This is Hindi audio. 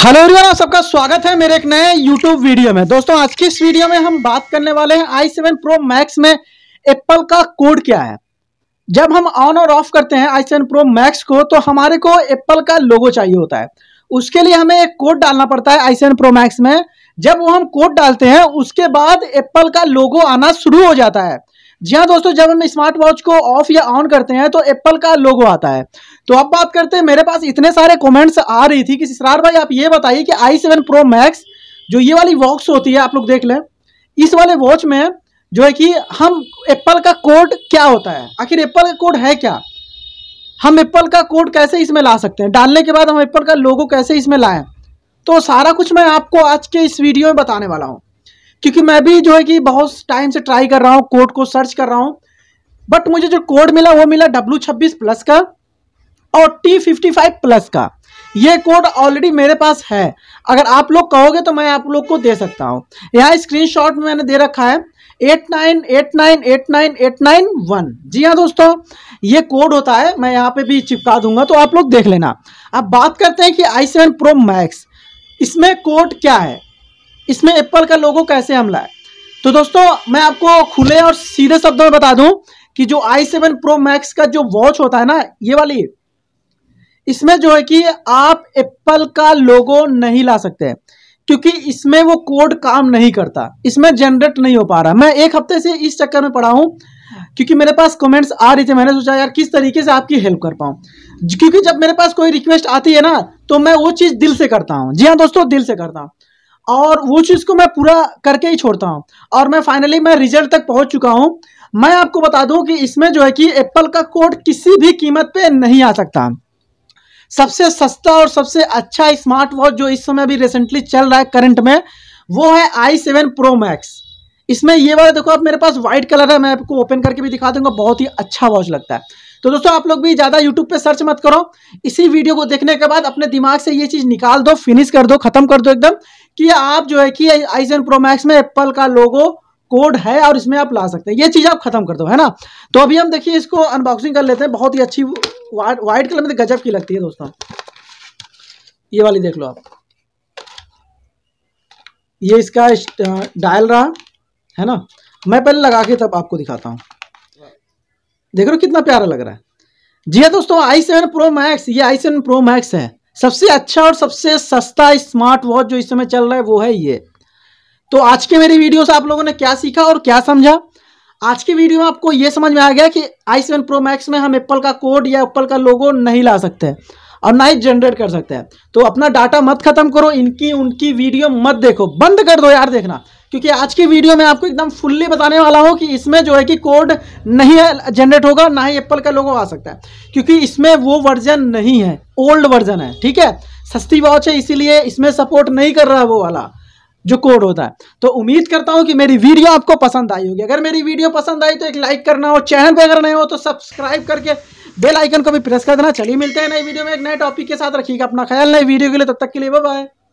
हेलो एवरीवन आप सबका स्वागत है मेरे एक नए यूट्यूब वीडियो में दोस्तों आज की इस वीडियो में हम बात करने वाले हैं आई सेवन प्रो मैक्स में एप्पल का कोड क्या है जब हम ऑन और ऑफ करते हैं आई सेवन प्रो मैक्स को तो हमारे को एप्पल का लोगो चाहिए होता है उसके लिए हमें एक कोड डालना पड़ता है आई सेवन प्रो मैक्स में जब वो हम कोड डालते हैं उसके बाद एप्पल का लोगो आना शुरू हो जाता है जी हाँ दोस्तों जब हम स्मार्ट वॉच को ऑफ या ऑन करते हैं तो एप्पल का लोगो आता है तो अब बात करते हैं मेरे पास इतने सारे कमेंट्स आ रही थी कि सिसरार भाई आप ये बताइए कि आई सेवन प्रो मैक्स जो ये वाली वॉक्स होती है आप लोग देख लें इस वाले वॉच में जो है कि हम एप्पल का कोड क्या होता है आखिर एप्पल का कोड है क्या हम एप्पल का कोड कैसे इसमें ला सकते हैं डालने के बाद हम एप्पल का लोगो कैसे इसमें लाएँ तो सारा कुछ मैं आपको आज के इस वीडियो में बताने वाला हूँ क्योंकि मैं भी जो है कि बहुत टाइम से ट्राई कर रहा हूँ कोड को सर्च कर रहा हूँ बट मुझे जो कोड मिला वो मिला डब्लू छब्बीस प्लस का और टी फिफ्टी फाइव प्लस का ये कोड ऑलरेडी मेरे पास है अगर आप लोग कहोगे तो मैं आप लोग को दे सकता हूँ यहाँ शॉट में मैंने दे रखा है eight nine eight nine eight nine eight nine one जी हाँ दोस्तों ये कोड होता है मैं यहाँ पे भी चिपका दूंगा तो आप लोग देख लेना अब बात करते हैं कि आई सेवन प्रो मैक्स इसमें कोड क्या है इसमें एप्पल का लोगो कैसे हमला है तो दोस्तों मैं आपको खुले और सीधे शब्दों में बता दूं कि जो आई सेवन प्रो मैक्स का जो वॉच होता है ना ये वाली इसमें जो है कि आप एप्पल का लोगो नहीं ला सकते क्योंकि इसमें वो कोड काम नहीं करता इसमें जनरेट नहीं हो पा रहा मैं एक हफ्ते से इस चक्कर में पड़ा हूँ क्योंकि मेरे पास कमेंट्स आ रही थे मैंने सोचा यार किस तरीके से आपकी हेल्प कर पाऊं क्योंकि जब मेरे पास कोई रिक्वेस्ट आती है ना तो मैं वो चीज़ दिल से करता हूँ जी हाँ दोस्तों दिल से करता हूँ और वो चीज़ को मैं पूरा करके ही छोड़ता हूँ और मैं फाइनली मैं रिजल्ट तक पहुंच चुका हूँ मैं आपको बता दूं कि इसमें जो है कि एप्पल का कोड किसी भी कीमत पे नहीं आ सकता सबसे सस्ता और सबसे अच्छा स्मार्ट वॉच जो इस समय अभी रिसेंटली चल रहा है करंट में वो है आई सेवन प्रो मैक्स इसमें ये वाला देखो आप मेरे पास व्हाइट कलर है मैं आपको ओपन करके भी दिखा दूंगा बहुत ही अच्छा वॉच लगता है तो दोस्तों आप लोग भी ज़्यादा यूट्यूब पे सर्च मत करो इसी वीडियो को देखने के बाद अपने दिमाग से ये चीज़ निकाल दो फिनिश कर दो खत्म कर दो एकदम कि आप जो है कि आईजन प्रोमैक्स में एप्पल का लोगो कोड है और इसमें आप ला सकते हैं ये चीज़ आप खत्म कर दो है ना तो अभी हम देखिए इसको अनबॉक्सिंग कर लेते हैं बहुत ही अच्छी व्हाइट कलर में तो गजब की लगती है दोस्तों ये वाली देख लो आप ये इसका डायल रहा है ना मैं पहले लगा के तब आपको दिखाता हूं देख रहे हो कितना प्यारा लग रहा है जी हाँ दोस्तों आई सेवन प्रो मैक्स ये आई सेवन प्रो मैक्स है सबसे अच्छा और सबसे सस्ता स्मार्ट वॉच जो इस समय चल रहा है वो है ये तो आज के मेरी वीडियो से आप लोगों ने क्या सीखा और क्या समझा आज की वीडियो में आपको ये समझ में आ गया कि आई सेवन प्रो मैक्स में हम एप्पल का कोड या एप्पल का लोगो नहीं ला सकते हैं और ना ही जनरेट कर सकते हैं तो अपना डाटा मत खत्म करो इनकी उनकी वीडियो मत देखो बंद कर दो यार देखना क्योंकि आज की वीडियो में आपको एकदम फुल्ली बताने वाला हूँ कि इसमें जो है कि कोड नहीं जनरेट होगा ना ही एप्पल का लोगो आ सकता है क्योंकि इसमें वो वर्जन नहीं है ओल्ड वर्जन है ठीक है सस्ती वॉच है इसीलिए इसमें सपोर्ट नहीं कर रहा है वो वाला जो कोड होता है तो उम्मीद करता हूं कि मेरी वीडियो आपको पसंद आई होगी अगर मेरी वीडियो पसंद आई तो एक लाइक करना हो चैनल पर अगर नए हो तो सब्सक्राइब करके बेल आइकन को भी प्रेस कर देना चलिए मिलते हैं नई वीडियो में एक नए टॉपिक के साथ रखिएगा अपना ख्याल नई वीडियो के लिए तब तक के लिए बाय